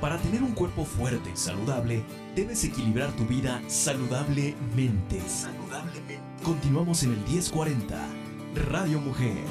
Para tener un cuerpo fuerte y saludable, debes equilibrar tu vida saludablemente. Saludablemente. Continuamos en el 1040, Radio Mujer.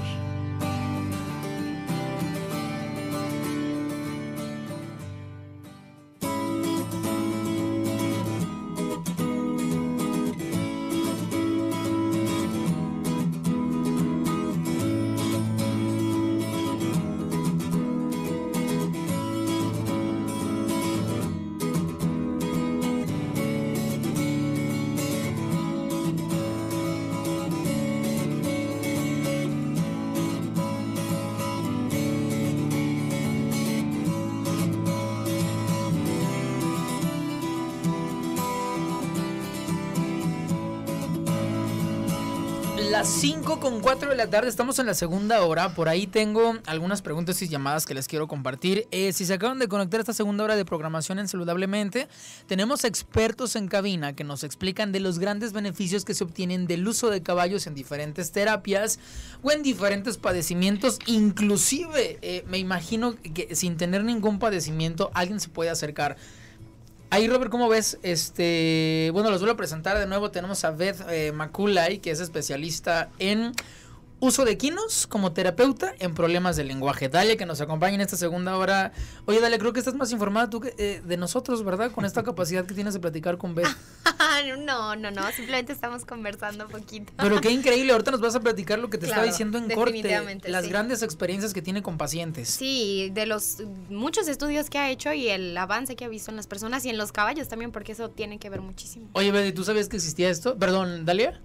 la tarde, estamos en la segunda hora. Por ahí tengo algunas preguntas y llamadas que les quiero compartir. Eh, si se acaban de conectar esta segunda hora de programación en Saludablemente, tenemos expertos en cabina que nos explican de los grandes beneficios que se obtienen del uso de caballos en diferentes terapias o en diferentes padecimientos. Inclusive, eh, me imagino que sin tener ningún padecimiento, alguien se puede acercar. Ahí, Robert, ¿cómo ves? Este, bueno, los vuelvo a presentar de nuevo. Tenemos a Beth eh, Maculay, que es especialista en uso de quinos como terapeuta en problemas de lenguaje. Dale, que nos acompañe en esta segunda hora. Oye, Dale, creo que estás más informada tú eh, de nosotros, ¿verdad? Con esta capacidad que tienes de platicar con Beth. no, no, no, simplemente estamos conversando un poquito. Pero qué increíble, ahorita nos vas a platicar lo que te estaba diciendo en corte, las grandes experiencias que tiene con pacientes. Sí, de los muchos estudios que ha hecho y el avance que ha visto en las personas y en los caballos también, porque eso tiene que ver muchísimo. Oye, Betty, ¿tú sabías que existía esto? Perdón, Dalia.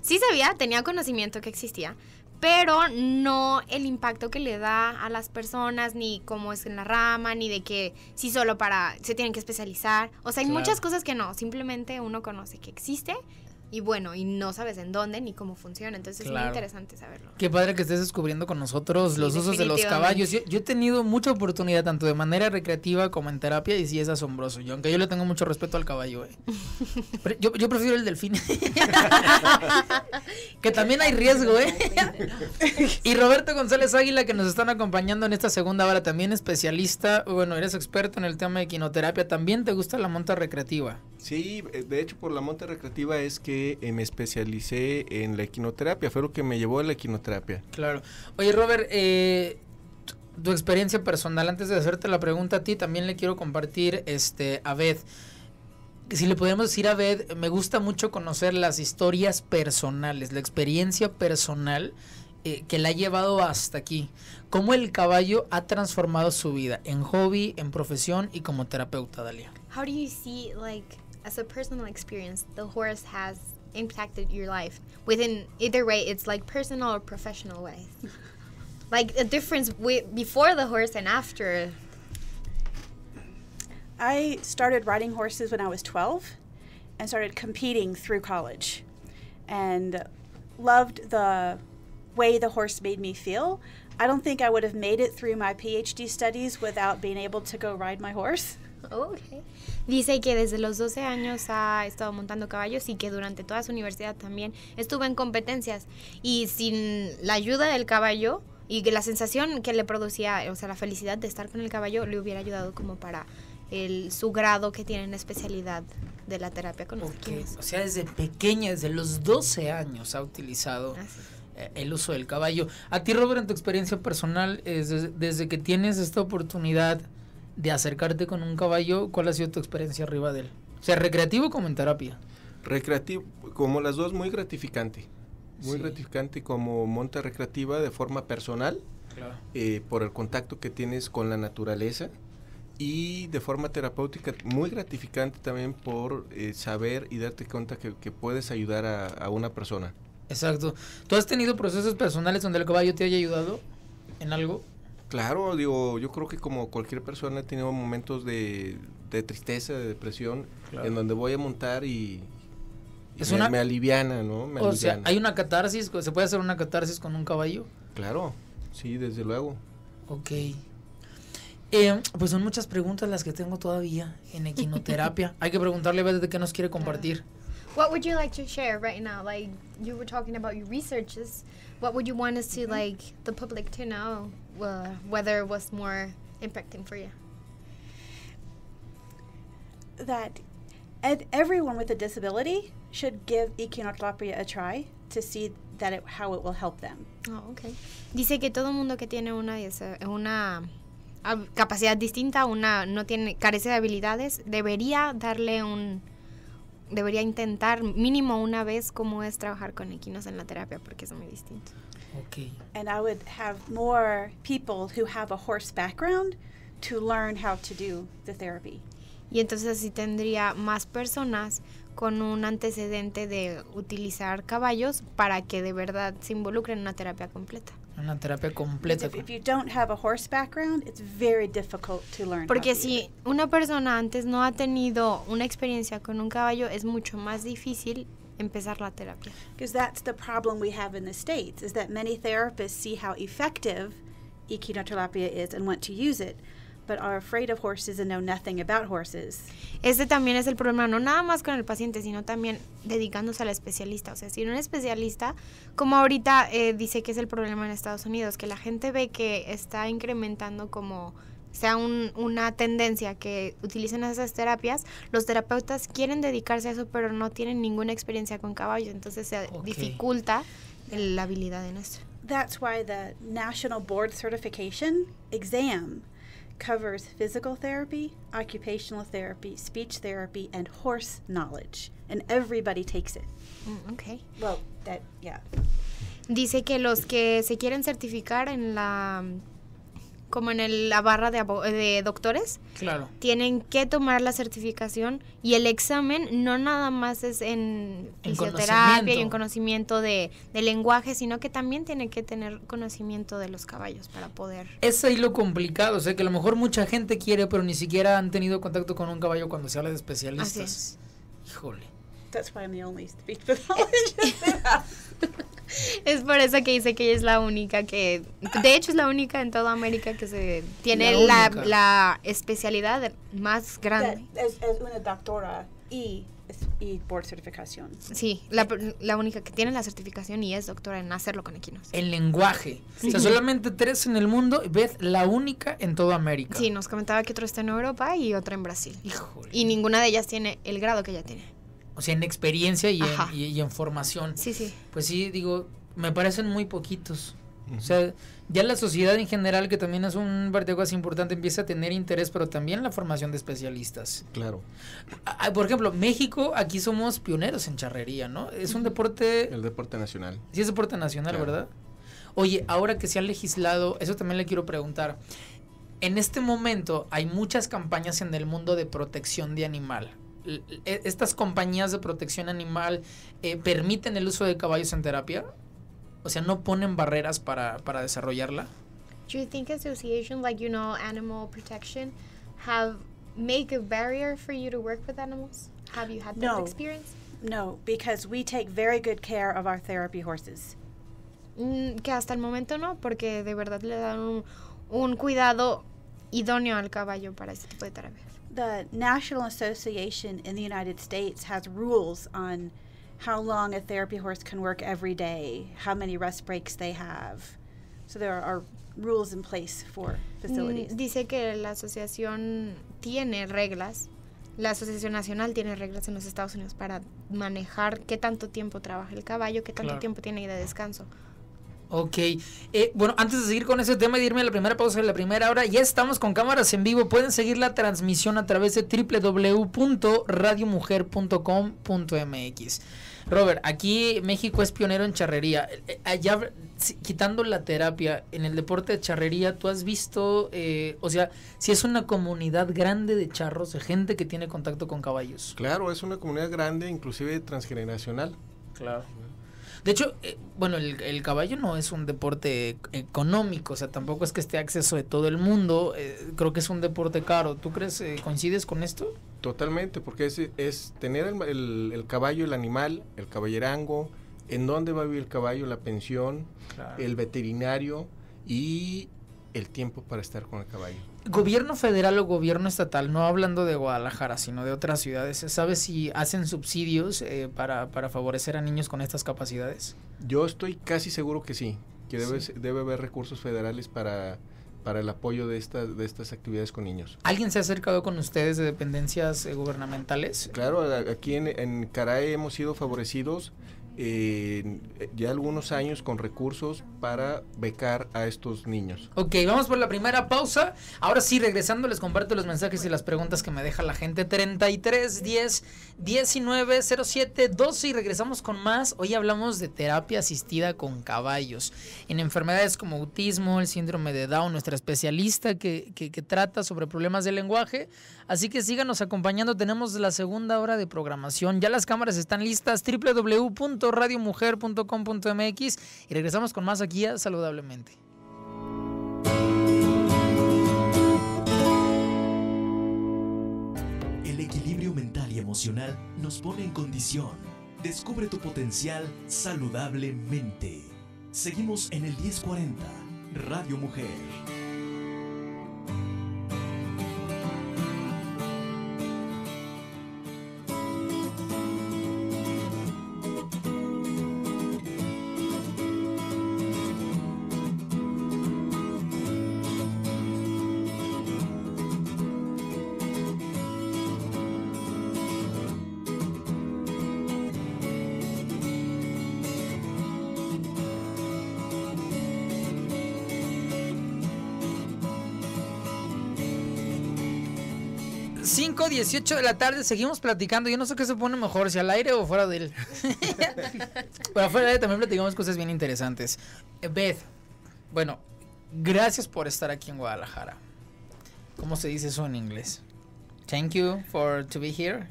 Sí sabía, tenía conocimiento que existía, pero no el impacto que le da a las personas, ni cómo es en la rama, ni de que si solo para se tienen que especializar. O sea, hay muchas cosas que no, simplemente uno conoce que existe y bueno, y no sabes en dónde ni cómo funciona. Entonces es muy interesante saberlo. Qué padre que estés descubriendo con nosotros los usos de los caballos. Yo, he tenido mucha oportunidad, tanto de manera recreativa como en terapia, y sí es asombroso. Yo, aunque yo le tengo mucho respeto al caballo, eh. yo, yo, prefiero el delfín. que también hay riesgo, ¿eh? y Roberto González Águila, que nos están acompañando en esta segunda hora, también especialista, bueno, eres experto en el tema de quinoterapia. ¿También te gusta la monta recreativa? Sí, eh, de hecho, por la monta recreativa es que eh, me especialicé en la equinoterapia, fue lo que me llevó a la equinoterapia. Claro. Oye, Robert, eh, tu experiencia personal, antes de hacerte la pregunta a ti, también le quiero compartir este, a Beth. Si le podemos decir a Beth, me gusta mucho conocer las historias personales, la experiencia personal eh, que la ha llevado hasta aquí. Cómo el caballo ha transformado su vida en hobby, en profesión y como terapeuta, Dalia. as a personal experience the horse has impacted your life within either way it's like personal or professional ways like the difference before the horse and after i started riding horses when i was 12 and started competing through college and loved the way the horse made me feel i don't think i would have made it through my phd studies without being able to go ride my horse Okay. Dice que desde los 12 años ha estado montando caballos y que durante toda su universidad también estuvo en competencias y sin la ayuda del caballo y que la sensación que le producía, o sea, la felicidad de estar con el caballo le hubiera ayudado como para el, su grado que tiene en especialidad de la terapia con los O sea, desde pequeña, desde los 12 años ha utilizado eh, el uso del caballo. A ti, Robert, en tu experiencia personal, es desde que tienes esta oportunidad de acercarte con un caballo, ¿cuál ha sido tu experiencia arriba de él? O sea, recreativo como en terapia. Recreativo, como las dos, muy gratificante. Muy gratificante como monta recreativa de forma personal, eh, por el contacto que tienes con la naturaleza y de forma terapéutica muy gratificante también por eh, saber y darte cuenta que, puedes ayudar a, a, una persona. Exacto. ¿Tú has tenido procesos personales donde el caballo te haya ayudado en algo? Claro, digo, yo creo que como cualquier persona he tenido momentos de, tristeza, de depresión, en donde voy a montar y, me, una, aliviana, ¿no? o sea, hay una catarsis, se puede hacer una catarsis con un caballo. Claro, sí, desde luego. Ok. Eh, pues son muchas preguntas las que tengo todavía en equinoterapia. Hay que preguntarle a de qué nos quiere compartir. What would you like to share right now? Like you were talking about your researches. What would you want us like the public to know? uh, weather was more impacting for you? That everyone with a disability should give equinoctropia a try to see that it, how it will help them. Oh, okay. Dice que todo mundo que tiene una, una capacidad distinta, una no tiene carece de habilidades, debería darle un debería intentar mínimo una vez cómo es trabajar con equinos en la terapia porque es muy distinto people have background Y entonces así tendría más personas con un antecedente de utilizar caballos para que de verdad se involucren en una terapia completa. Una terapia completa. Porque si una persona antes no ha tenido una experiencia con un caballo, es mucho más difícil empezar la terapia. Because that's the problem we have in the States is that many therapists see how effective equinoterapia is and want to use it. But are afraid of horses and know nothing about horses. Este también es el problema, no nada más con el paciente, sino también dedicándose al especialista. O sea, si un especialista, como ahorita eh, dice que es el problema en Estados Unidos, que la gente ve que está incrementando como sea una tendencia que utilicen esas terapias, los terapeutas quieren dedicarse a eso, pero no tienen ninguna experiencia con caballos, entonces se dificulta la habilidad en eso That's why the National Board Certification exam covers physical therapy, occupational therapy, speech therapy, and horse knowledge, and everybody takes it. Mm, okay. Well, that yeah. Dice que los que se quieren certificar en la como en la barra de, doctores. Claro. Tienen que tomar la certificación y el examen no nada más es en, fisioterapia y en conocimiento de, lenguaje, sino que también tienen que tener conocimiento de los caballos para poder. Es ahí lo complicado, o sea que a lo mejor mucha gente quiere, pero ni siquiera han tenido contacto con un caballo cuando se habla de especialistas. Híjole. es por eso que dice que ella es la única que, de hecho es la única en toda América que se tiene la, especialidad más grande. Es, una doctora y, y por certificación. Sí, la, la, única que tiene la certificación y es doctora en hacerlo con equinos. El lenguaje. O sea, solamente tres en el mundo, Y ves la única en toda América. Sí, nos comentaba que otro está en Europa y otra en Brasil. Y ninguna de ellas tiene el grado que ella tiene o sea, en experiencia y en, formación. Sí, sí. Pues sí, digo, me parecen muy poquitos. O sea, ya la sociedad en general, que también es un así importante, empieza a tener interés, pero también la formación de especialistas. Claro. por ejemplo, México, aquí somos pioneros en charrería, ¿no? Es un deporte... El deporte nacional. Sí, es deporte nacional, ¿verdad? Oye, ahora que se ha legislado, eso también le quiero preguntar. En este momento hay muchas campañas en el mundo de protección de animal. E, estas compañías de protección animal eh, permiten el uso de caballos en terapia? O sea, ¿no ponen barreras para, para desarrollarla? Do you think associations like you know animal protection have make a barrier for you to work with animals? Have you had that no. experience? No, because we take very good care of our therapy horses. Mm, que hasta el momento no, porque de verdad le dan un, un cuidado idóneo al caballo para este tipo de terapia the National Association in the United States has rules on how long a therapy horse can work every day, how many rest breaks they have. So there are rules in place for mm, facilities. Dice que la asociación tiene reglas. La Asociación Nacional tiene reglas en los Estados Unidos para manejar qué tanto tiempo trabaja el caballo, qué tanto claro. tiempo tiene de descanso. Ok. Eh, bueno, antes de seguir con ese tema y irme a la primera pausa de la primera hora, ya estamos con cámaras en vivo. Pueden seguir la transmisión a través de www.radiomujer.com.mx. Robert, aquí México es pionero en charrería. Eh, eh, allá, quitando la terapia, en el deporte de charrería, tú has visto, o sea, si es una comunidad grande de charros, de gente que tiene contacto con caballos. Claro, es una comunidad grande, inclusive transgeneracional. Claro. De hecho, eh, bueno, el, caballo no es un deporte económico, o sea, tampoco es que esté acceso de todo el mundo. Eh, creo que es un deporte caro. ¿Tú crees, eh, coincides con esto? Totalmente, porque es, es tener el, caballo, el animal, el caballerango, en dónde va a vivir el caballo, la pensión, el veterinario y el tiempo para estar con el caballo gobierno federal o gobierno estatal, no hablando de Guadalajara, sino de otras ciudades, ¿sabe si hacen subsidios eh, para, favorecer a niños con estas capacidades? Yo estoy casi seguro que sí, que debe, haber recursos federales para, para el apoyo de estas, de estas actividades con niños. ¿Alguien se ha acercado con ustedes de dependencias eh, gubernamentales? Claro, aquí en, en Caray hemos sido favorecidos eh, ya algunos años con recursos para becar a estos niños. Ok, vamos por la primera pausa. Ahora sí, regresando, les comparto los mensajes y las preguntas que me deja la gente. 33 10 19 07 12 y regresamos con más. Hoy hablamos de terapia asistida con caballos. En enfermedades como autismo, el síndrome de Down, nuestra especialista que, trata sobre problemas de lenguaje. Así que síganos acompañando. Tenemos la segunda hora de programación. Ya las cámaras están listas. www radiomujer.com.mx y regresamos con más aquí Saludablemente. El equilibrio mental y emocional nos pone en condición. Descubre tu potencial saludablemente. Seguimos en el 1040, Radio Mujer. 18 de la tarde, seguimos platicando. Yo no sé qué se pone mejor, si al aire o fuera de él. Pero fuera de él también platicamos cosas bien interesantes. Eh, Beth, bueno, gracias por estar aquí en Guadalajara. ¿Cómo se dice eso en inglés? Thank you for to be here.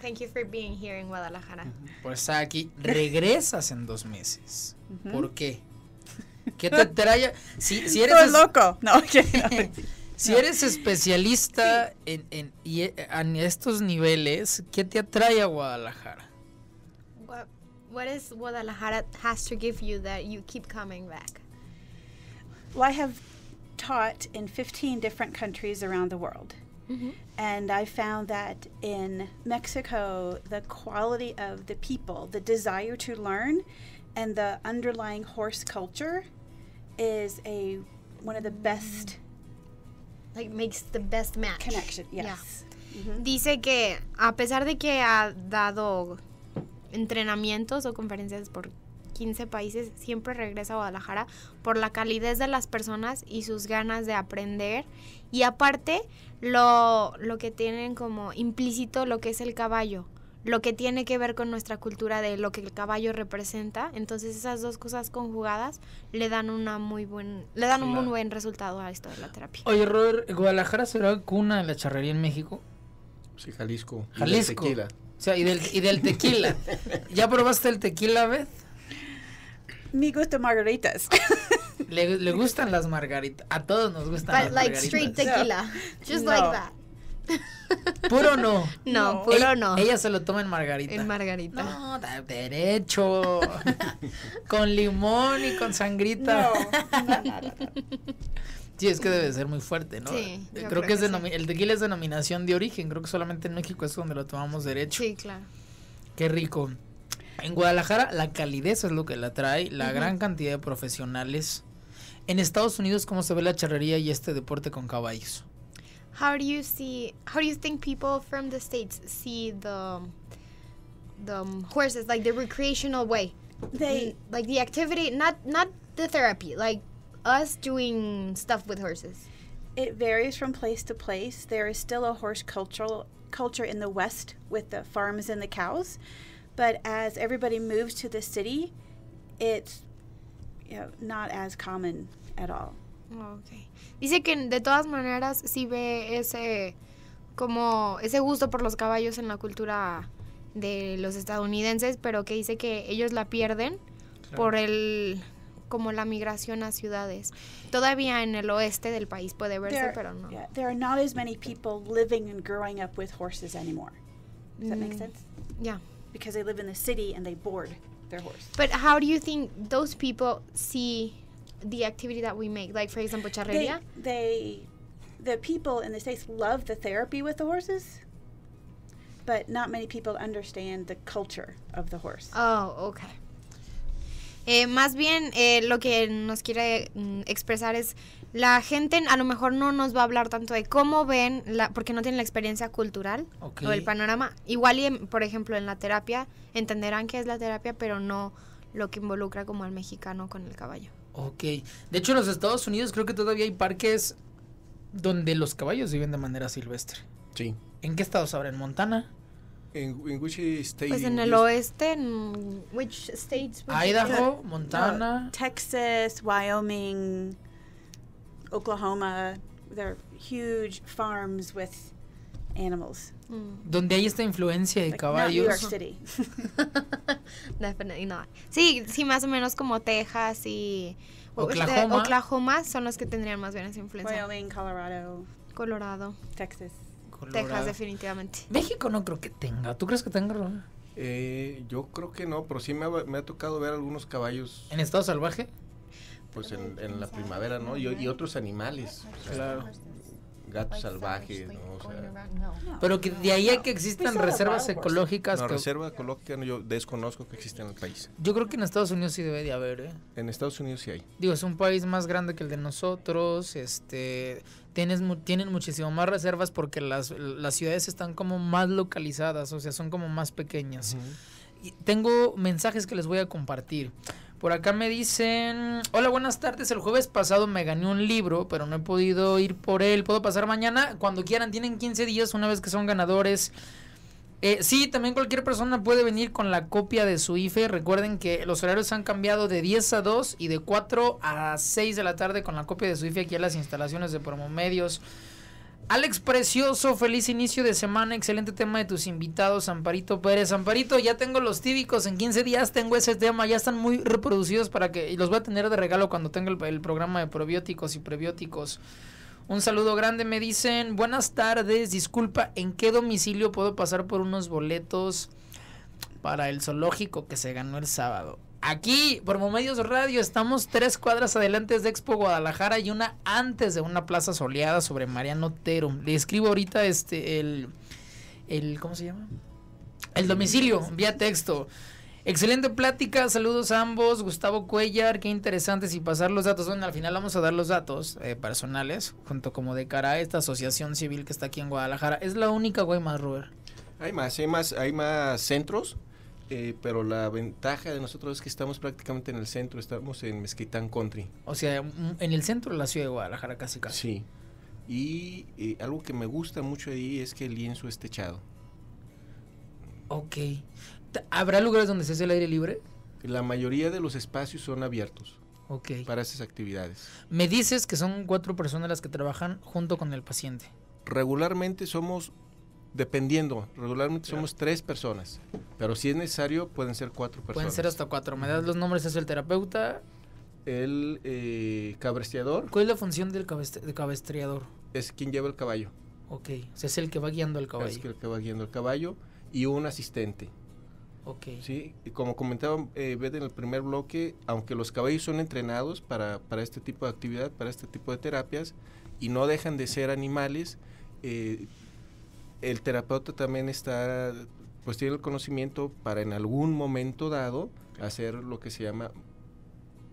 thank you for being here in Guadalajara. Por estar aquí. Regresas en dos meses. ¿Por qué? ¿Qué te trae? Si, si eres... loco. No, okay, Si eres especialista en, en, en, estos niveles, ¿qué te atrae a Guadalajara? What, what is Guadalajara has to give you that you keep coming back? Well, I have taught in 15 different countries around the world. Mm -hmm. And I found that in Mexico, the quality of the people, the desire to learn, and the underlying horse culture is a one of the best like makes the best match. Mm-hmm. Dice que a pesar de que ha dado entrenamientos o conferencias por 15 países, siempre regresa a Guadalajara por la calidez de las personas y sus ganas de aprender. Y aparte, lo, lo que tienen como implícito lo que es el caballo lo que tiene que ver con nuestra cultura de lo que el caballo representa. Entonces esas dos cosas conjugadas le dan una muy buen, le dan un muy buen resultado a esto de la terapia. Oye, Robert, ¿Guadalajara será cuna de la charrería en México? Sí, Jalisco. Jalisco. Y del tequila. O sea, y del, tequila. ¿Ya probaste el tequila, vez? Me gusta margaritas. Le, gustan las margaritas. A todos nos gustan las margaritas. like straight tequila. Just like that. ¿Puro no? No, no. puro no. Ella se lo toma en margarita. En margarita. No, derecho. con limón y con sangrita. No, Sí, es que debe ser muy fuerte, ¿no? Sí, eh, creo, que, es el tequila es denominación de origen. Creo que solamente en México es donde lo tomamos derecho. Sí, claro. Qué rico. En Guadalajara la calidez es lo que la trae, la gran cantidad de profesionales. En Estados Unidos, ¿cómo se ve la charrería y este deporte con caballos? how do you see how do you think people from the states see the um, the um, horses like the recreational way they like the activity not not the therapy like us doing stuff with horses it varies from place to place there is still a horse cultural culture in the west with the farms and the cows but as everybody moves to the city it's you know, not as common at all oh, okay Dice que de todas maneras sí ve ese como ese gusto por los caballos en la cultura de los estadounidenses, pero que dice que ellos la pierden por el como la migración a ciudades. Todavía en el oeste del país puede verse, there, pero no. there are not as many people living and growing up with horses anymore. Does that mm, make sense? Yeah. Because they live in the city and they board their horse. But how do you think those people see the activity that we make. Like for example, charrería. They, the people in the states love the therapy with the horses, but not many people understand the culture of the horse. Oh, okay. Eh, más bien eh, lo que nos quiere mm, expresar es la gente a lo mejor no nos va a hablar tanto de cómo ven, la, porque no tienen la experiencia cultural o el panorama. Igual, y, por ejemplo, en la terapia entenderán qué es la terapia, pero no lo que involucra como al mexicano con el caballo. Ok. De hecho, en los Estados Unidos creo que todavía hay parques donde los caballos viven de manera silvestre. Sí. ¿En qué estados habrá? ¿En Montana? ¿En, which Pues en el oeste, en which states? Idaho, Montana. Uh, Texas, Wyoming, Oklahoma. are huge farms with animals. Mm. ¿Dónde hay esta influencia de caballos. New York City. Definitely not. Sí, sí, más o menos como Texas y Oklahoma. Oklahoma son los que tendrían más bien esa influencia. Wyoming, Colorado. Colorado. Texas. Texas, definitivamente. México no creo que tenga. ¿Tú crees que tenga? Eh, yo creo que no, pero sí me ha, tocado ver algunos caballos. ¿En estado salvaje? Pues en, la primavera, ¿no? Y, y otros animales. Claro. Pues, pues, gato salvaje, pero que de ahí hay que existan pues, reservas ecológicas. No, reserva ecológica yo desconozco que existe en el país. Yo creo que en Estados Unidos sí debe de haber, ¿eh? En Estados Unidos sí hay. Digo, es un país más grande que el de nosotros, este... Tienes, tienen muchísimo más reservas porque las, ciudades están como más localizadas, o sea, son como más pequeñas. tengo mensajes que les voy a compartir. Por acá me dicen, hola, buenas tardes. El jueves pasado me gané un libro, pero no he podido ir por él. ¿Puedo pasar mañana? Cuando quieran, tienen 15 días una vez que son ganadores. Eh, sí, también cualquier persona puede venir con la copia de su IFE. Recuerden que los horarios han cambiado de 10 a 2 y de 4 a 6 de la tarde con la copia de su IFE aquí en las instalaciones de Promomedios. Medios. Alex Precioso, feliz inicio de semana, excelente tema de tus invitados, Amparito Pérez. Amparito, ya tengo los típicos, en 15 días tengo ese tema, ya están muy reproducidos para que, y los voy a tener de regalo cuando tenga el programa de probióticos y prebióticos. Un saludo grande, me dicen, buenas tardes, disculpa, ¿en qué domicilio puedo pasar por unos boletos para el zoológico que se ganó el sábado? Aquí, por Momedios Radio, estamos tres cuadras adelante de Expo Guadalajara y una antes de una plaza soleada sobre Mariano Otero. Le escribo ahorita este el, el ¿cómo se llama? El domicilio, vía texto. Excelente plática, saludos a ambos, Gustavo Cuellar, qué interesante. Si pasar los datos. Bueno, al final vamos a dar los datos eh, personales, junto como de cara a esta asociación civil que está aquí en Guadalajara. Es la única, güey, más, Hay más, hay más, hay más centros, eh, pero la ventaja de nosotros es que estamos prácticamente en el centro, estamos en Mezquitán Country. O sea, en el centro de la ciudad de Guadalajara casi casi. Sí. Y eh, algo que me gusta mucho ahí es que el lienzo es techado. Ok. ¿Habrá lugares donde se hace el aire libre? La mayoría de los espacios son abiertos. Ok. Para esas actividades. Me dices que son cuatro personas las que trabajan junto con el paciente. Regularmente somos Dependiendo, regularmente somos tres personas, pero si es necesario pueden ser cuatro personas. Pueden ser hasta cuatro. ¿Me das los nombres? Es el terapeuta. El eh, ¿Cuál es la función del cabrestreador? Es quien lleva el caballo. Ok, o sea, es el que va guiando al caballo. Es el que va guiando el caballo y un asistente. Ok. Sí, y como comentaba eh, en el primer bloque, aunque los caballos son entrenados para, para este tipo de actividad, para este tipo de terapias, y no dejan de ser animales, eh, el terapeuta también está, pues tiene el conocimiento para en algún momento dado hacer lo que se llama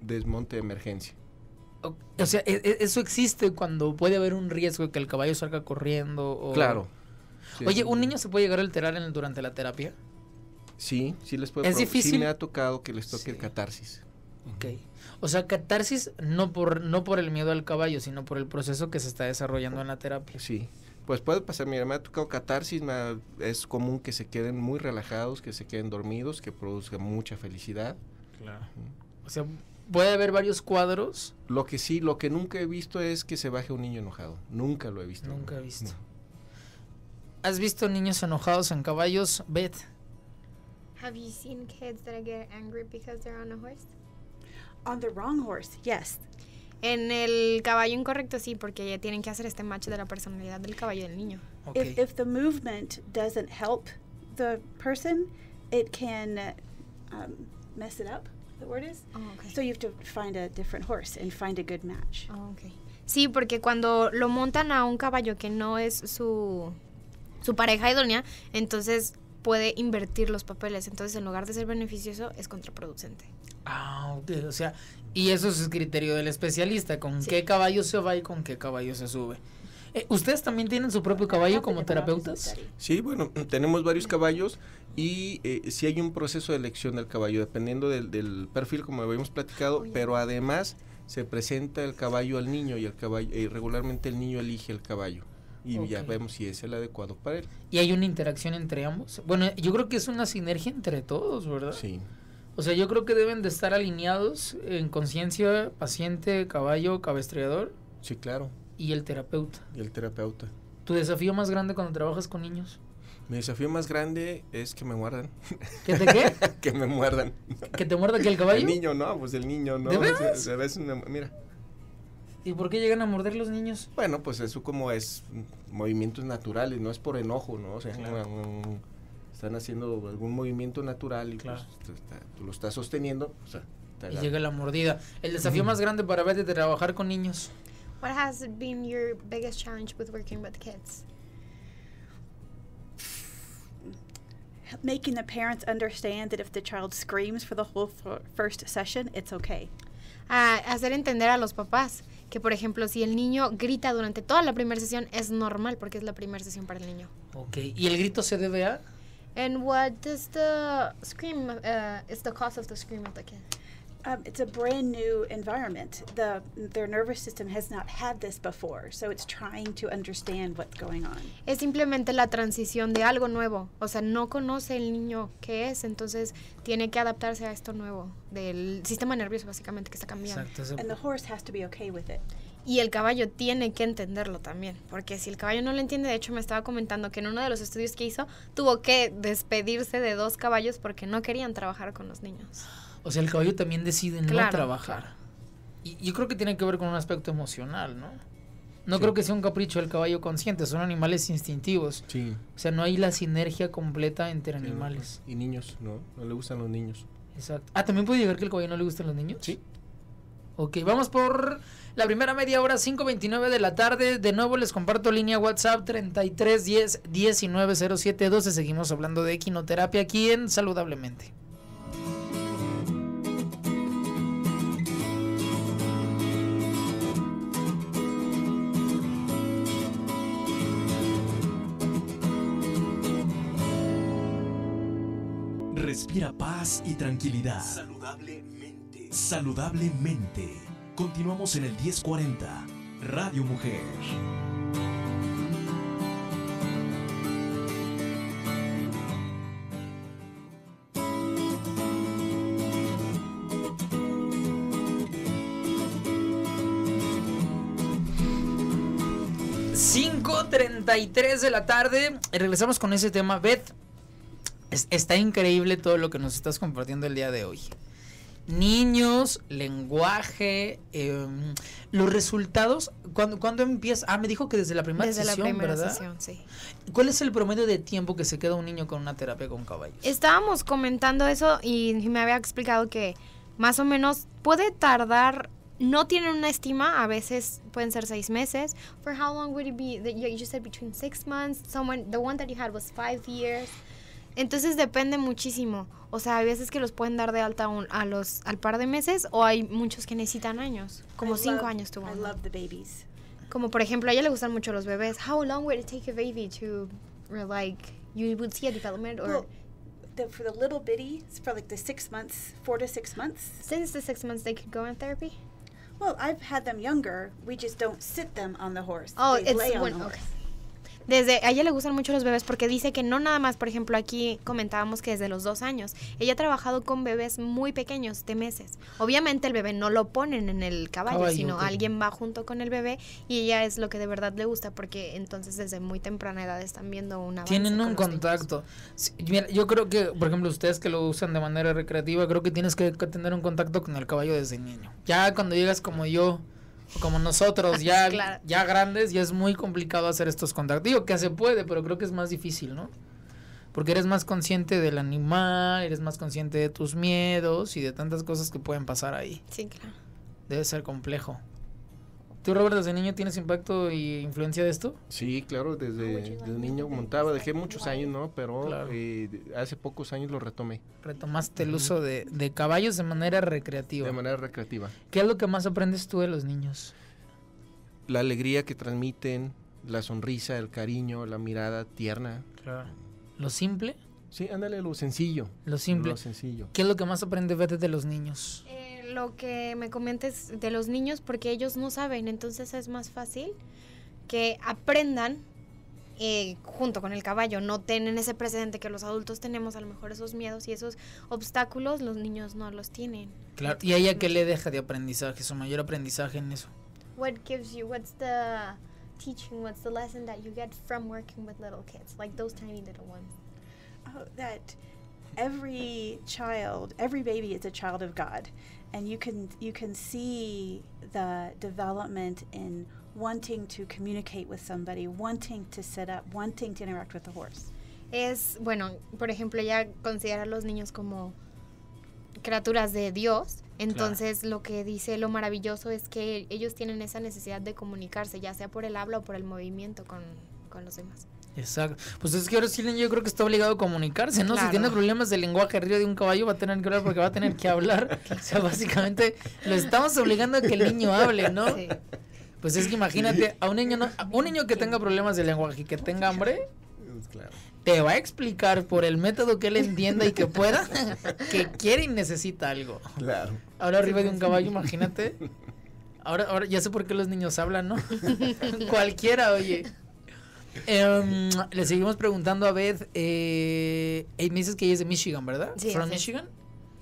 desmonte de emergencia. O sea, e, e, eso existe cuando puede haber un riesgo de que el caballo salga corriendo. Claro. Oye, ¿un niño se puede llegar a alterar durante la terapia? Sí, sí les puede. Es difícil. Sí me ha tocado que les toque el catarsis. Ok. O sea, catarsis no por, no por el miedo al caballo, sino por el proceso que se está desarrollando en la terapia. Sí pues puede pasar, mi me ha tocado catarsis, es común que se queden muy relajados, que se queden dormidos, que produzca mucha felicidad. Claro. O sea, puede haber varios cuadros. Lo que sí, lo que nunca he visto es que se baje un niño enojado. Nunca lo he visto. Nunca he visto. ¿Has visto niños enojados en caballos, Beth? Have you seen kids that get angry because they're on a horse? On the wrong horse, yes. En el caballo incorrecto sí, porque ya tienen que hacer este match de la personalidad del caballo del niño. Okay. If, if the movement doesn't help the person, it can um, mess it up. The word is. Oh, okay. So you have to find a different horse and find a good match. Oh, okay. Sí, porque cuando lo montan a un caballo que no es su su pareja idónea, entonces puede invertir los papeles. Entonces, en lugar de ser beneficioso, es contraproducente. Ah, O sea, y eso es el criterio del especialista, con qué caballo se va y con qué caballo se sube. Eh, ¿Ustedes también tienen su propio caballo como terapeutas? Sí, bueno, tenemos varios caballos y si eh, sí hay un proceso de elección del caballo, dependiendo del, perfil, como habíamos platicado, pero además se presenta el caballo al niño y el caballo, eh, regularmente el niño elige el caballo y ya vemos si es el adecuado para él. ¿Y hay una interacción entre ambos? Bueno, yo creo que es una sinergia entre todos, ¿verdad? Sí. O sea, yo creo que deben de estar alineados en conciencia, paciente, caballo, cabestreador. Sí, claro. Y el terapeuta. Y el terapeuta. ¿Tu desafío más grande cuando trabajas con niños? Mi desafío más grande es que me muerdan. ¿Que te qué? que me muerdan. ¿Que te muerda que el caballo? El niño, no, pues el niño, no. ¿De mira. ¿Y por qué llegan a morder los niños? Bueno, pues eso como es movimientos naturales, no es por enojo, ¿no? O sea, están haciendo algún movimiento natural y pues, tú lo estás sosteniendo. y llega la mordida. El desafío más grande para ver de trabajar con niños. What has been your biggest challenge with working with kids? Making the parents understand that if the child screams for the whole first session, it's okay. Ah, hacer entender a los papás que por ejemplo si el niño grita durante toda la primera sesión es normal porque es la primera sesión para el niño. Ok, ¿y el grito se debe a? And what es the scream uh, is the cause of Um, it's a brand new environment. The nervous system has not had this before, so it's trying to understand what's going Es simplemente la transición de algo nuevo. O sea, no conoce el niño qué es, entonces tiene que adaptarse a esto nuevo del sistema nervioso básicamente que está cambiando. Y el caballo tiene que entenderlo también, porque si el caballo no lo entiende, de hecho me estaba comentando que en uno de los estudios que hizo tuvo que despedirse de dos caballos porque no querían trabajar con los niños. O sea, el caballo también decide no trabajar. Y yo creo que tiene que ver con un aspecto emocional, ¿no? No creo que sea un capricho del caballo consciente, son animales instintivos. Sí. O sea, no hay la sinergia completa entre animales. Pues, y niños, ¿no? No le gustan los niños. Exacto. Ah, también puede llegar que el caballo no le gusten los niños. Sí. Ok, vamos por la primera media hora, 5.29 de la tarde. De nuevo les comparto línea WhatsApp 3310 190712. Seguimos hablando de equinoterapia aquí en Saludablemente. inspira paz y tranquilidad. Saludablemente. Saludablemente. Continuamos en el 1040, Radio Mujer. ...5.33 de la tarde... ...regresamos con ese tema... ...Beth, está increíble todo lo que nos estás compartiendo el día de hoy. Niños, lenguaje, em, los resultados. ¿cuándo, ¿Cuándo empieza? Ah, me dijo que desde la primera sesión, desde la primera Sesión, sí. ¿Cuál es el promedio de tiempo que se queda un niño con una terapia con caballos? Estábamos comentando eso y me había explicado que más o menos puede tardar no tienen una estima, a veces pueden ser seis meses. For how long would it be? said between six months. Someone, the one that you had was five years. Entonces depende muchísimo. O sea, hay veces que los pueden dar de alta a los, al par de meses o hay muchos que necesitan años. Como cinco años tuvo. I love the babies. Como por ejemplo, a ella le gustan mucho los bebés. How long would it take a baby to, like, you would see a development or... Well, for the little bitty, for like the six months, four to six months. Since the six months, they could go in therapy? Well, I've had them younger. We just don't sit them on the horse. Oh, it's lay Okay desde a ella le gustan mucho los bebés porque dice que no nada más, por ejemplo, aquí comentábamos que desde los dos años, ella ha trabajado con bebés muy pequeños, de meses. Obviamente el bebé no lo ponen en el caballo, sino alguien va junto con el bebé y ella es lo que de verdad le gusta porque entonces desde muy temprana edad están viendo una... Tienen un contacto. yo creo que, por ejemplo, ustedes que lo usan de manera recreativa, creo que tienes que tener un contacto con el caballo desde niño. Ya cuando llegas como yo como nosotros ya, ya grandes, ya es muy complicado hacer estos contactos. Digo que se puede, pero creo que es más difícil, ¿no? Porque eres más consciente del animal, eres más consciente de tus miedos y de tantas cosas que pueden pasar ahí. Sí, claro. Debe ser complejo. ¿Tú, Robert, desde niño tienes impacto e influencia de esto? Sí, claro, desde, niño montaba, dejé muchos años, ¿no? Pero eh, hace pocos años lo retomé. Retomaste el uso de, caballos de manera recreativa. De manera recreativa. ¿Qué es lo que más aprendes tú de los niños? La alegría que transmiten, la sonrisa, el cariño, la mirada tierna. Claro. ¿Lo simple? Sí, ándale, lo sencillo. Lo simple. Lo sencillo. ¿Qué es lo que más aprendes, de los niños? Eh, lo que me comentes de los niños porque ellos no saben, entonces es más fácil que aprendan eh, junto con el caballo, no tienen ese precedente que los adultos tenemos, a lo mejor esos miedos y esos obstáculos los niños no los tienen. Claro, ¿y ella que le deja de aprendizaje, su mayor aprendizaje en eso? What gives you, what's the teaching, what's the lesson that you get from working with little kids, like those tiny little ones? Oh, that every child, every baby is a child of God and you can you can see the development in wanting to communicate with somebody, wanting to sit up, wanting to interact with the horse. Es, bueno, por ejemplo, ya considera a los niños como criaturas de Dios. Entonces, lo que dice lo maravilloso es que ellos tienen esa necesidad de comunicarse, ya sea por el habla o por el movimiento con, con los demás. Exacto. Pues es que ahora sí yo creo que está obligado a comunicarse, ¿no? Si tiene problemas de lenguaje arriba de un caballo va a tener que hablar porque va a tener que hablar. o sea, básicamente lo estamos obligando a que el niño hable, ¿no? Pues es que imagínate, a un niño un niño que tenga problemas de lenguaje y que tenga hambre, pues te va a explicar por el método que él entienda y que pueda que quiere y necesita algo. Claro. Ahora arriba de un caballo, imagínate. Ahora, ahora ya sé por qué los niños hablan, ¿no? Cualquiera, oye. Em, le seguimos preguntando a Beth. Eh, me dices que ella es de Michigan, ¿verdad? Sí. Michigan?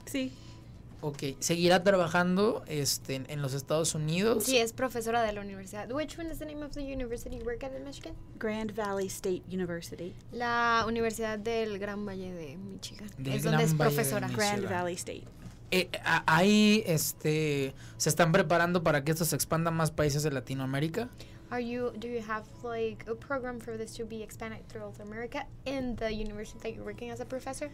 Sí. Ok. ¿Seguirá trabajando este, en los Estados Unidos? Sí, es profesora de la universidad. Which es el the name of the university you work in Michigan? Grand Valley State University. La Universidad del Gran Valle de Michigan. es donde es profesora. Grand Valley State. Eh, ahí este, se están preparando para que esto se expanda a más países de Latinoamérica. Are you? Do you have like a program for this to be expanded throughout America in the university that you're working as a professor,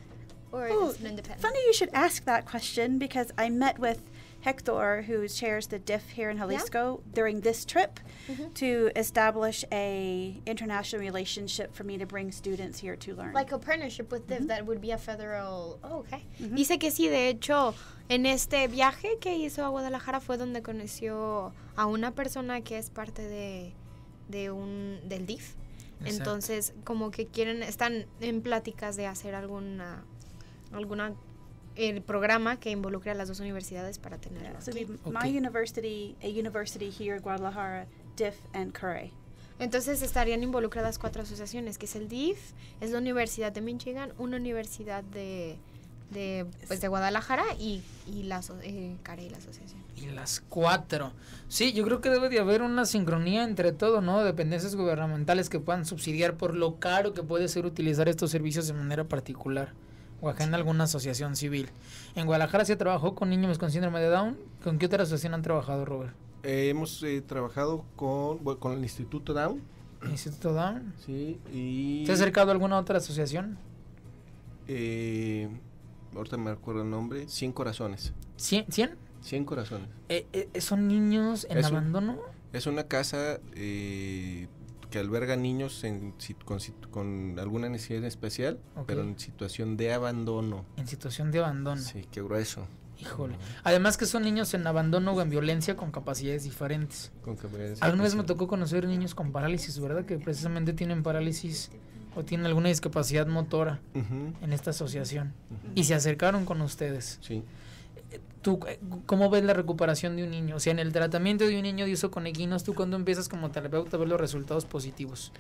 or oh, is it independent? Funny you should ask that question because I met with Hector, who chairs the DIF here in Jalisco, yeah? during this trip mm -hmm. to establish a international relationship for me to bring students here to learn. Like a partnership with DIF mm -hmm. that would be a federal. Oh, okay. Mm -hmm. Dice que sí, de hecho. En este viaje que hizo a Guadalajara fue donde conoció a una persona que es parte de, un, del DIF. Entonces, como que quieren, están en pláticas de hacer alguna, alguna el programa que involucre a las dos universidades para tener. my university, a university here Guadalajara, DIF and Entonces estarían involucradas cuatro asociaciones, que es el DIF, es la Universidad de Michigan, una universidad de de, pues, de Guadalajara y, y la eh, CARE y la asociación. Y las cuatro. Sí, yo creo que debe de haber una sincronía entre todo, ¿no? Dependencias gubernamentales que puedan subsidiar por lo caro que puede ser utilizar estos servicios de manera particular o ajena alguna asociación civil. En Guadalajara se trabajó con niños con síndrome de Down. ¿Con qué otra asociación han trabajado, Robert? Eh, hemos eh, trabajado con, con el Instituto Down. Instituto Down. Sí. Y... ¿Se ha acercado a alguna otra asociación? Eh, ahorita me acuerdo el nombre, 100 corazones. ¿Cien? ¿Cien? 100 corazones. Eh, eh, ¿Son niños en abandono? es una casa eh, que alberga niños en, con, alguna necesidad especial, pero en situación de abandono. En situación de abandono. Sí, qué grueso. Híjole. Además que son niños en abandono o en violencia con capacidades diferentes. Con capacidades. Alguna vez me tocó conocer niños con parálisis, ¿verdad? Que precisamente tienen parálisis o tienen alguna discapacidad motora en esta asociación y se acercaron con ustedes. Sí. ¿Tú cómo ves la recuperación de un niño? O sea, en el tratamiento de un niño de uso con equinos, ¿tú cuándo empiezas como terapeuta a ver los resultados positivos?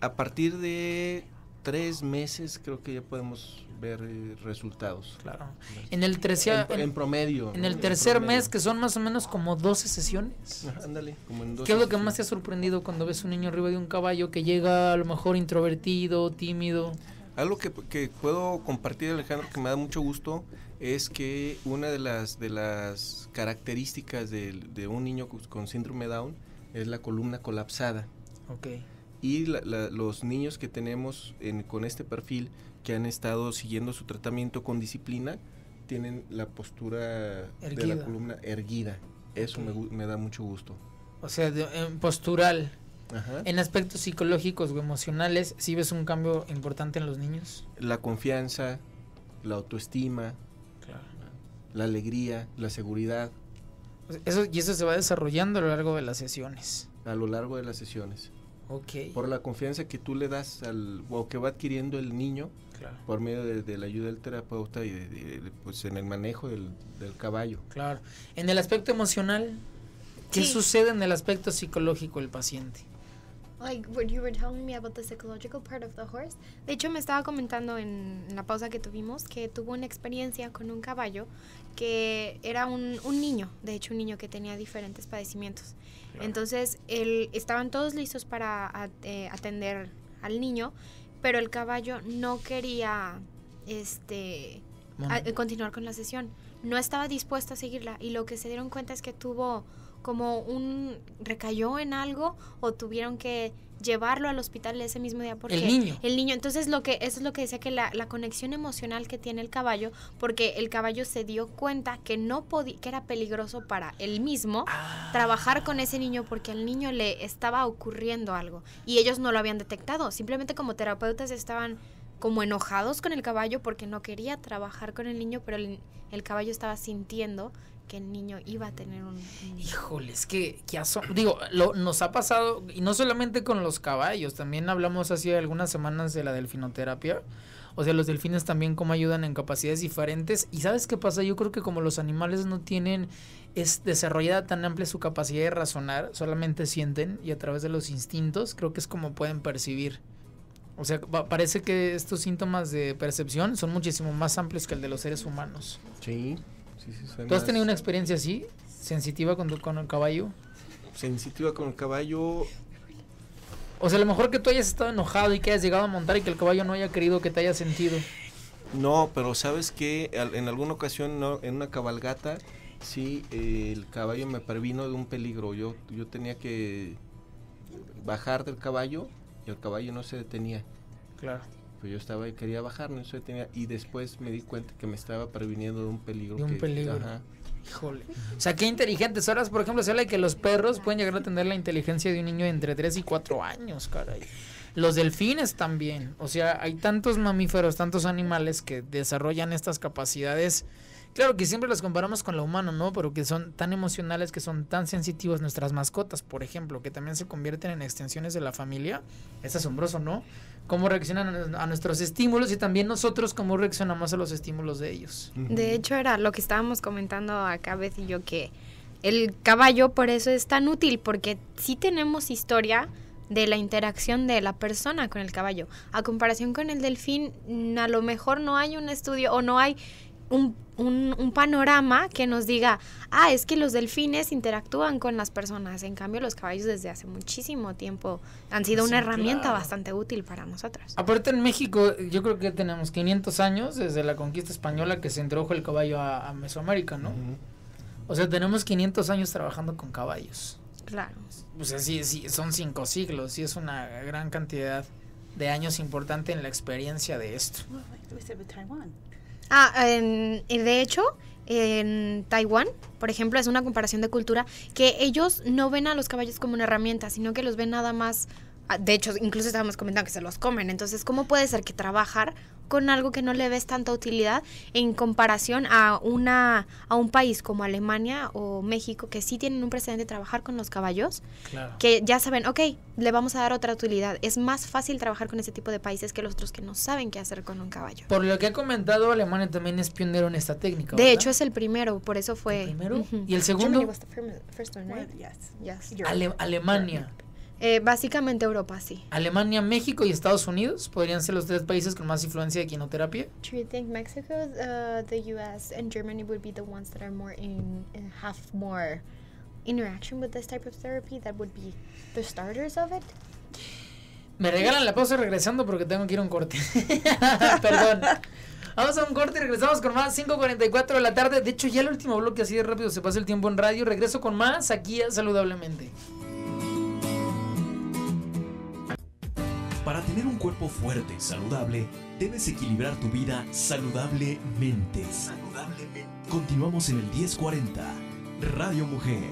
A partir de tres meses creo que ya podemos ver eh, resultados. Claro. En el tercer... en, promedio. En el tercer mes, que son más o menos como 12 sesiones. ándale, como en 12 ¿Qué es lo que más te ha sorprendido cuando ves un niño arriba de un caballo que llega a lo mejor introvertido, tímido? Algo que, que puedo compartir, Alejandro, que me da mucho gusto, es que una de las, de las características de, de un niño con síndrome Down es la columna colapsada. Okay y los niños que tenemos con este perfil que han estado siguiendo su tratamiento con disciplina tienen la postura de la columna erguida. Eso me, da mucho gusto. O sea, en postural. En aspectos psicológicos o emocionales, ¿sí ves un cambio importante en los niños? La confianza, la autoestima, la alegría, la seguridad. Pues eso, y eso se va desarrollando a lo largo de las sesiones. A lo largo de las sesiones. Por la confianza que tú le das al, o que va adquiriendo el niño por medio de, la ayuda del terapeuta y pues en el manejo del, del, caballo. Claro. En el aspecto emocional, ¿qué sucede en el aspecto psicológico del paciente? De hecho, me estaba comentando en la pausa que tuvimos que tuvo una experiencia con un caballo que era un, un niño, de hecho un niño que tenía diferentes padecimientos. Entonces, él, estaban todos listos para eh, atender al niño, pero el caballo no quería este, continuar con la sesión. No estaba dispuesto a seguirla y lo que se dieron cuenta es que tuvo como un recayó en algo o tuvieron que llevarlo al hospital ese mismo día porque el niño el niño entonces lo que eso es lo que decía que la, la conexión emocional que tiene el caballo porque el caballo se dio cuenta que no podía que era peligroso para él mismo ah. trabajar con ese niño porque al niño le estaba ocurriendo algo y ellos no lo habían detectado simplemente como terapeutas estaban como enojados con el caballo porque no quería trabajar con el niño pero el caballo estaba sintiendo que el niño iba a tener un... un... Híjole, es que, que digo, lo, nos ha pasado, y no solamente con los caballos, también hablamos hace algunas semanas de la delfinoterapia. O sea, los delfines también como ayudan en capacidades diferentes. Y sabes qué pasa, yo creo que como los animales no tienen es desarrollada tan amplia su capacidad de razonar, solamente sienten y a través de los instintos creo que es como pueden percibir. O sea, parece que estos síntomas de percepción son muchísimo más amplios que el de los seres humanos. Sí. ¿Tú has tenido una experiencia así? ¿Sensitiva con, el caballo? Sensitiva con el caballo. O sea, a lo mejor que tú hayas estado enojado y que hayas llegado a montar y que el caballo no haya querido que te haya sentido. No, pero sabes que en alguna ocasión, en una cabalgata, sí, el caballo me previno de un peligro. Yo, yo tenía que bajar del caballo y el caballo no se detenía. Claro. Pues, yo estaba y quería bajar, no tenía, y después me di cuenta que me estaba previniendo de un peligro. De un peligro. Híjole. O sea, qué inteligentes. Ahora, por ejemplo, se habla de que los perros pueden llegar a tener la inteligencia de un niño de entre 3 y 4 años, caray. Los delfines también. O sea, hay tantos mamíferos, tantos animales que desarrollan estas capacidades Claro que siempre las comparamos con lo humano, ¿no? Pero que son tan emocionales, que son tan sensitivos nuestras mascotas, por ejemplo, que también se convierten en extensiones de la familia. Es asombroso, ¿no? Cómo reaccionan a nuestros estímulos y también nosotros cómo reaccionamos a los estímulos de ellos. De hecho, era lo que estábamos comentando acá, Beth y yo, que el caballo por eso es tan útil, porque sí tenemos historia de la interacción de la persona con el caballo. A comparación con el delfín, a lo mejor no hay un estudio o no hay un, panorama que nos diga, ah, es que los delfines interactúan con las personas. En cambio, los caballos desde hace muchísimo tiempo han sido ah, una herramienta bastante útil para nosotros. Aparte en México, yo creo que tenemos 500 años desde la conquista española que se introdujo el caballo a, Mesoamérica, ¿no? O sea, tenemos 500 años trabajando con caballos. Claro. O sea, sí, son cinco siglos, y es una gran cantidad de años importante en la experiencia de esto. Ah, eh, de hecho, en Taiwán, por ejemplo, es una comparación de cultura que ellos no ven a los caballos como una herramienta, sino que los ven nada más ah, de hecho, incluso estábamos comentando que se los comen. Entonces, ¿cómo puede ser que trabajar con algo que no le ves tanta utilidad en comparación a una a un país como Alemania o México que sí tienen un precedente de trabajar con los caballos que ya saben ok le vamos a dar otra utilidad es más fácil trabajar con ese tipo de países que los otros que no saben qué hacer con un caballo por lo que ha comentado Alemania también es pionero en esta técnica de hecho es el primero por eso fue y el segundo Alemania eh, básicamente Europa, sí. Alemania, México y Estados Unidos podrían ser los tres países con más influencia de quinoterapia. you think Mexico, uh, the U.S. and Germany would be the ones that are more in, eh, have more interaction with this type of therapy? That would be the starters of it. Me regalan la pausa regresando porque tengo que ir a un corte. Perdón. Vamos a un corte y regresamos con más 5.44 de la tarde. De hecho, ya el último bloque así de rápido se pasa el tiempo en radio. Regreso con más aquí Saludablemente. Para tener un cuerpo fuerte y saludable, debes equilibrar tu vida saludablemente. Continuamos en el 1040, Radio Mujer.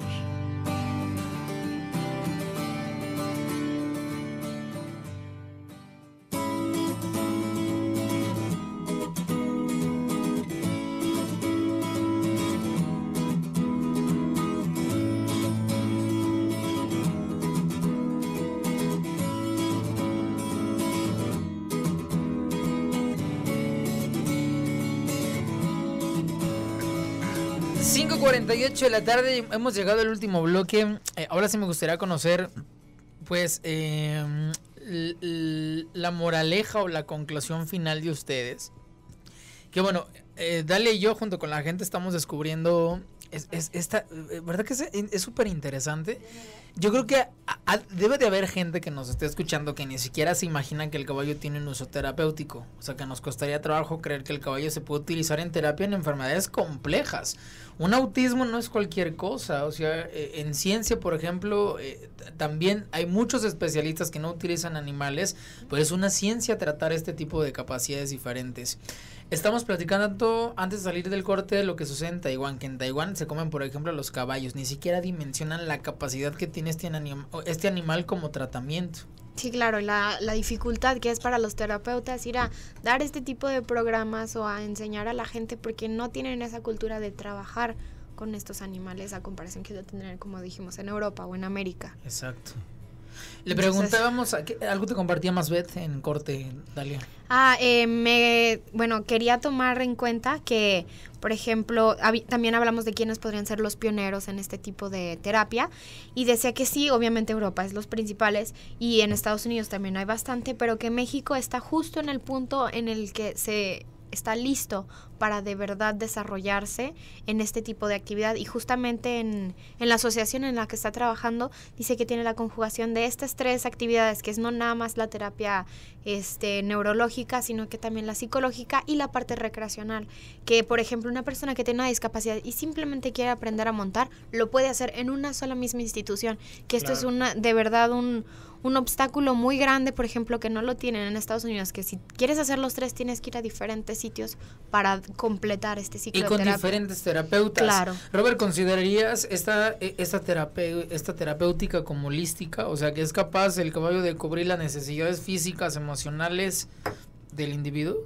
48 de la tarde, hemos llegado al último bloque. Eh, ahora sí me gustaría conocer, pues, em, la moraleja o la conclusión final de ustedes. Que bueno, eh, Dale y yo junto con la gente estamos descubriendo es, es esta, eh, ¿Verdad que es eh, súper interesante? Yo creo que debe de haber gente que nos esté escuchando que ni siquiera se imagina que el caballo tiene un uso terapéutico. O sea, que nos costaría trabajo creer que el caballo se puede utilizar en terapia en enfermedades complejas. Un autismo no es cualquier cosa. O sea, eh, en ciencia, por ejemplo, también hay muchos especialistas que no utilizan animales, pero es una ciencia tratar este tipo de capacidades diferentes. Estamos platicando antes de salir del corte de lo que sucede en Taiwán, que en Taiwán se comen, por ejemplo, los caballos, ni siquiera dimensionan la capacidad que tiene este, este animal como tratamiento. Sí, claro, la, la, dificultad que es para los terapeutas ir a dar este tipo de programas o a enseñar a la gente porque no tienen esa cultura de trabajar con estos animales a comparación que lo tendrían, como dijimos, en Europa o en América. Exacto. Le preguntábamos, ¿algo te compartía más Beth en corte, Dalia? Ah, eh, me, bueno, quería tomar en cuenta que, por ejemplo, también hablamos de quiénes podrían ser los pioneros en este tipo de terapia y decía que sí, obviamente Europa es los principales y en Estados Unidos también hay bastante, pero que México está justo en el punto en el que se está listo para de verdad desarrollarse en este tipo de actividad. Y justamente en, la asociación en la que está trabajando, dice que tiene la conjugación de estas tres actividades, que es no nada más la terapia este, neurológica, sino que también la psicológica y la parte recreacional. Que, por ejemplo, una persona que tiene una discapacidad y simplemente quiere aprender a montar, lo puede hacer en una sola misma institución. Que esto es una, de verdad, un un obstáculo muy grande, por ejemplo, que no lo tienen en Estados Unidos, que si quieres hacer los tres tienes que ir a diferentes sitios para completar este ciclo. Y con diferentes terapeutas. Claro. Robert, ¿considerarías esta, e, esta, esta terapéutica como holística? O sea, que es capaz el caballo de cubrir las necesidades físicas, emocionales del individuo?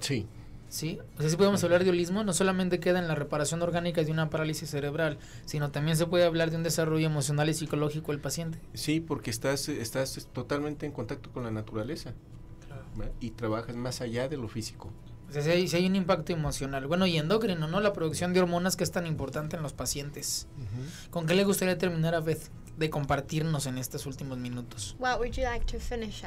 Sí. ¿sí? O sea, si podemos hablar de holismo, no solamente queda en la reparación orgánica de una parálisis cerebral, sino también se puede hablar de un desarrollo emocional y psicológico del paciente. Sí, porque estás, estás totalmente en contacto con la naturaleza y trabajas más allá de lo físico. O sea, si hay, hay, un impacto emocional. Bueno, y endocrino, ¿no? La producción de hormonas que es tan importante en los pacientes. ¿Con qué le gustaría terminar a vez de compartirnos en estos últimos minutos? What would you like to finish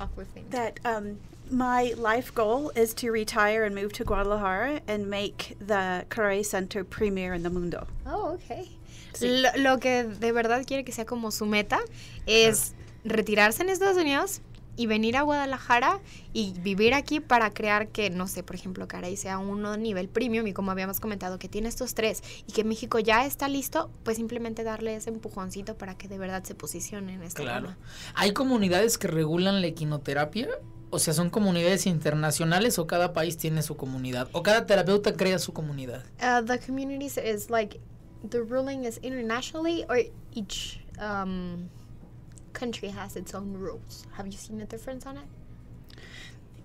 uplifting. That um, my life goal is to retire and move to Guadalajara and make the Caray Center premier in the mundo. Oh, okay. Sí. Lo, lo, que de verdad quiere que sea como su meta es retirarse en Estados Unidos, y venir a Guadalajara y vivir aquí para crear que, no sé, por ejemplo, que Caray sea uno nivel premium y como habíamos comentado que tiene estos tres y que México ya está listo, pues simplemente darle ese empujoncito para que de verdad se posicione en este Claro. ¿Hay comunidades que regulan la equinoterapia? O sea, ¿son comunidades internacionales o cada país tiene su comunidad? ¿O cada terapeuta crea su comunidad? Uh, the communities is like, the ruling is internationally or um, country has its own rules. Have you seen the difference on it?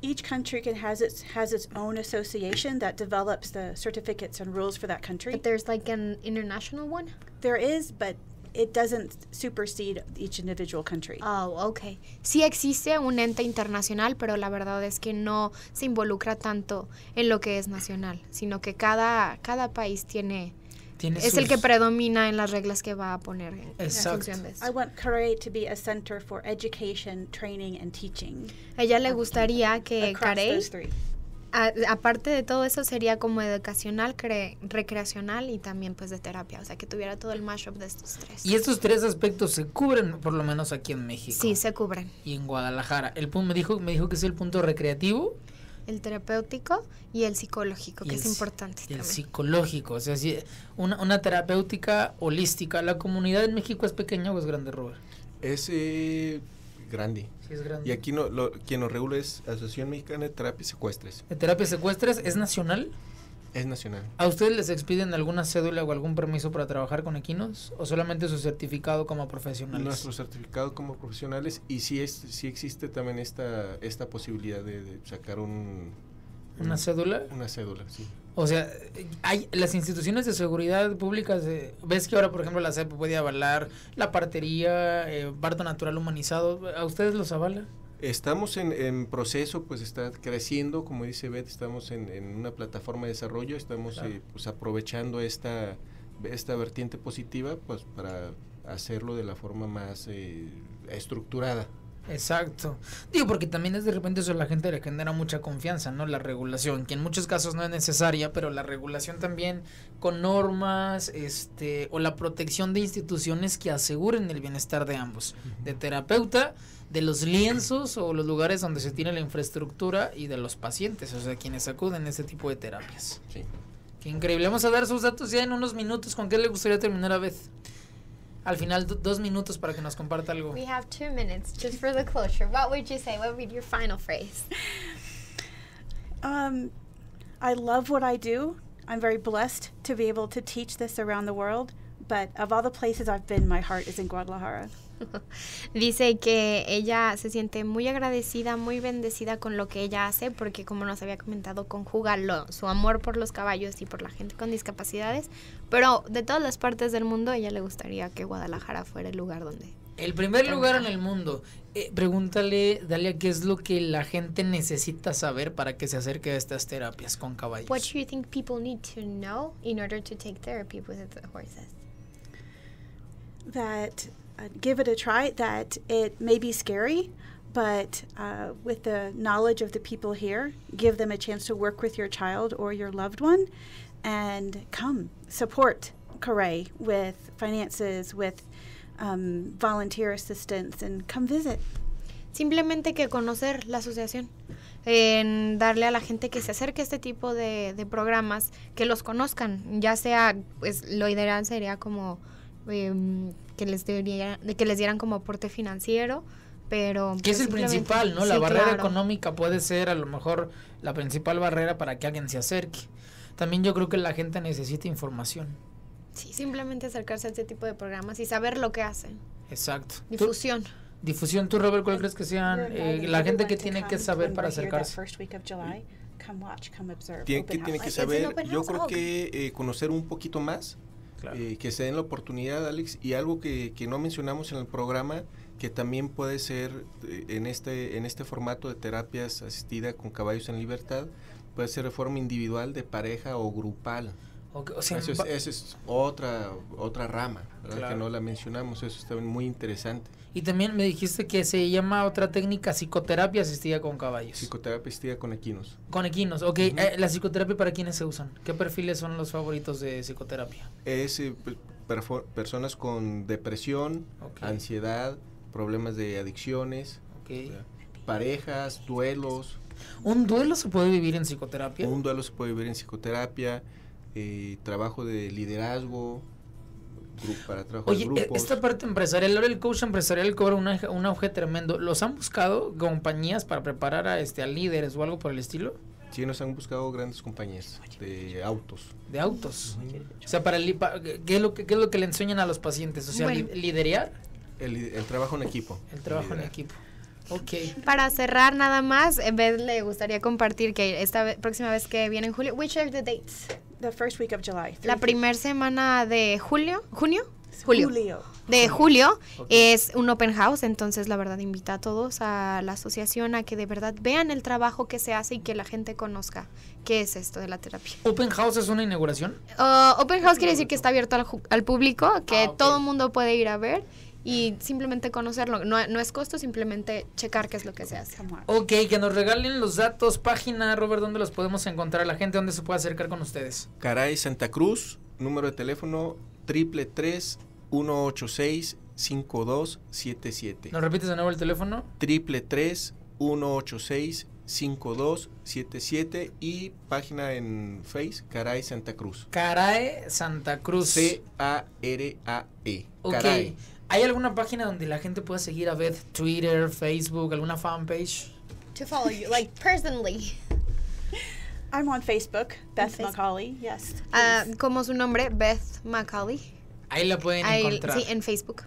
Each country can has its has its own association that develops the certificates and rules for that country. But there's like an international one. There is, but it doesn't supersede each individual country. Oh, okay. Sí existe un ente internacional, pero la verdad es que no se involucra tanto en lo que es nacional, sino que cada, cada país tiene es el que predomina en las reglas que va a poner en, función de eso. ella le gustaría que Carey, aparte de todo eso sería como educacional, recreacional y también pues de terapia, o sea que tuviera todo el mashup de estos tres. Y estos tres aspectos se cubren por lo menos aquí en México. Sí, se cubren. Y en Guadalajara. El punto me dijo me dijo que es el punto recreativo el terapéutico y el psicológico, que es importante. el psicológico, o sea, una, una, terapéutica holística. ¿La comunidad en México es pequeña o es grande, Robert? Es eh, grande. Y aquí no, quien nos regula es Asociación Mexicana de Terapias Secuestres. ¿De Terapias Secuestres es nacional? Es nacional. ¿A ustedes les expiden alguna cédula o algún permiso para trabajar con equinos o solamente su certificado como profesionales? Nuestro certificado como profesionales y si es, existe también esta, esta posibilidad de, sacar un... ¿Una cédula? Una cédula, sí. O sea, hay las instituciones de seguridad públicas, eh, ves que ahora, por ejemplo, la CEP puede avalar la partería, eh, parto natural humanizado, ¿a ustedes los avala? Estamos en, proceso, pues está creciendo, como dice Beth, estamos en, una plataforma de desarrollo, estamos eh, pues aprovechando esta, esta vertiente positiva pues para hacerlo de la forma más eh, estructurada. Exacto. Digo, porque también es de repente eso la gente le genera mucha confianza, ¿no? La regulación, que en muchos casos no es necesaria, pero la regulación también con normas, este, o la protección de instituciones que aseguren el bienestar de ambos, de terapeuta de los lienzos o los lugares donde se tiene la infraestructura y de los pacientes, o sea, quienes acuden a este tipo de terapias. Sí. Qué increíble. Vamos a dar sus datos ya en unos minutos. ¿Con qué le gustaría terminar a vez? Al final, dos minutos para que nos comparta algo. We have two minutes just for the closure. What would you say? What would be your final phrase? Um, I love what I do. I'm very blessed to be able to teach this around the world. But of all the places I've been, my heart is in Guadalajara. Dice que ella se siente muy agradecida, muy bendecida con lo que ella hace, porque como nos había comentado, conjuga su amor por los caballos y por la gente con discapacidades. Pero de todas las partes del mundo, ella le gustaría que Guadalajara fuera el lugar donde... El primer lugar en el mundo. Eh, pregúntale, Dalia, qué es lo que la gente necesita saber para que se acerque a estas terapias con caballos. What do you think people need to know in order to take therapy with horses? That Uh, give it a try. That it may be scary, but uh, with the knowledge of the people here, give them a chance to work with your child or your loved one and come support Corray with finances, with um, volunteer assistance, and come visit. Simplemente que conocer la asociación, en darle a la gente que se acerque a este tipo de, de programas, que los conozcan, ya sea, pues lo ideal sería como Em, que, les debería, que les dieran como aporte financiero. Pero, que pues es el principal, ¿no? La barrera económica puede ser a lo mejor la principal barrera para que alguien se acerque. También yo creo que la gente necesita información. Sí, simplemente acercarse a este tipo de programas y saber lo que hacen. Exacto. Difusión. Difusión, tú Robert, ¿cuál crees que sean eh, la gente que tiene que saber para acercarse? ¿Qué tiene que saber? Eh, yo creo que conocer un poquito más eh, que se den la oportunidad, Alex, y algo que, que, no mencionamos en el programa, que también puede ser eh, en, este, en este formato de terapias asistida con caballos en libertad, puede ser de forma individual, de pareja o grupal. es, otra, otra rama, que no la mencionamos, eso está muy interesante. Y también me dijiste que se llama otra técnica psicoterapia asistida con caballos. Psicoterapia asistida con equinos. Con equinos, ok. Eh, ¿La psicoterapia para quiénes se usan? ¿Qué perfiles son los favoritos de psicoterapia? Es eh, personas con depresión, ansiedad, problemas de adicciones, parejas, duelos. ¿Un duelo se puede vivir en psicoterapia? Un duelo se puede vivir en psicoterapia, eh, trabajo de liderazgo, Oye, e, esta parte empresarial, el coach empresarial cobra un, un auge tremendo. ¿Los han buscado compañías para preparar a, este, a líderes o algo por el estilo? Sí, nos han buscado grandes compañías de autos. De autos. O sea, para, ¿qué, es lo que, es lo que le enseñan a los pacientes? O sea, El, trabajo en equipo. El trabajo en equipo. Okay. Para cerrar nada más, en vez le gustaría compartir que esta próxima vez que viene en julio, which are the dates first week La primera semana de julio, junio, julio. De julio es un open house, entonces la verdad invita a todos a la asociación a que de verdad vean el trabajo que se hace y que la gente conozca qué es esto de la terapia. ¿Open house es una inauguración? Oh, open house quiere decir que está abierto al, público, que ah, todo el mundo puede ir a ver y simplemente conocerlo. No, es costo, simplemente checar qué es lo que se hace. Ok, que nos regalen los datos, página, Robert, ¿dónde los podemos encontrar? La gente, ¿dónde se puede acercar con ustedes? Caray, Santa Cruz, número de teléfono triple 186 5277. ¿Nos repites de nuevo el teléfono? Triple 186 5277 y página en Face, caray Santa Cruz. Carae Santa Cruz. C-A-R-A-E. Okay. ¿Hay alguna página donde la gente pueda seguir a Beth? Twitter, Facebook, alguna fanpage? To follow you, like personally. I'm on Facebook, Beth Macaulay, yes. Uh, es su nombre? Beth Macaulay. Ahí la pueden encontrar. Sí, en Facebook.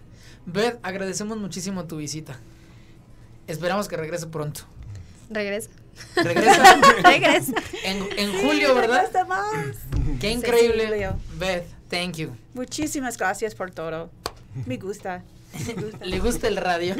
Beth, agradecemos muchísimo tu visita. Esperamos que regrese pronto. ¿Regresa? Regresa. regresa. En, en julio, ¿verdad? Más. Qué increíble. Beth, thank you. Muchísimas gracias por todo. Me gusta. Le gusta el radio.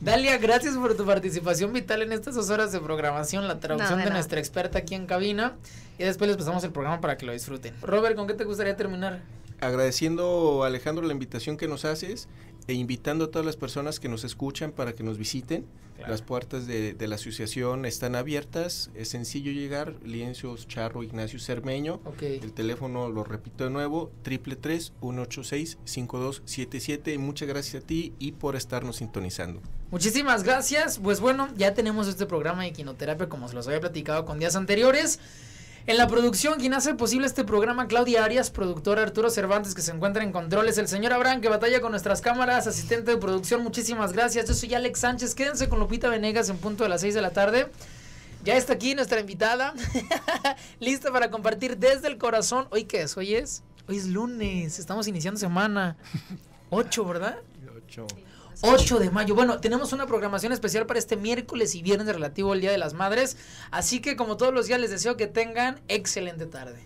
Dalia, gracias por tu participación vital en estas dos horas de programación, la traducción de nuestra experta aquí en cabina. Y después les pasamos el programa para que lo disfruten. Robert, ¿con qué te gustaría terminar? agradeciendo Alejandro la invitación que nos haces e invitando a todas las personas que nos escuchan para que nos visiten. Las puertas de, la asociación están abiertas, es sencillo llegar, Liencios Charro Ignacio Cermeño. El teléfono, lo repito de nuevo, 333-186-5277. Muchas gracias a ti y por estarnos sintonizando. Muchísimas gracias. Pues bueno, ya tenemos este programa de quinoterapia como se los había platicado con días anteriores. En la producción, quien hace posible este programa, Claudia Arias, productor Arturo Cervantes, que se encuentra en controles, el señor Abraham, que batalla con nuestras cámaras, asistente de producción, muchísimas gracias. Yo soy Alex Sánchez, quédense con Lupita Venegas en punto de las 6 de la tarde. Ya está aquí nuestra invitada, lista para compartir desde el corazón. ¿Hoy qué es? Hoy es, hoy es lunes, estamos iniciando semana. 8, ¿verdad? Ocho. 8 de mayo. Bueno, tenemos una programación especial para este miércoles y viernes relativo al Día de las Madres. Así que como todos los días les deseo que tengan excelente tarde.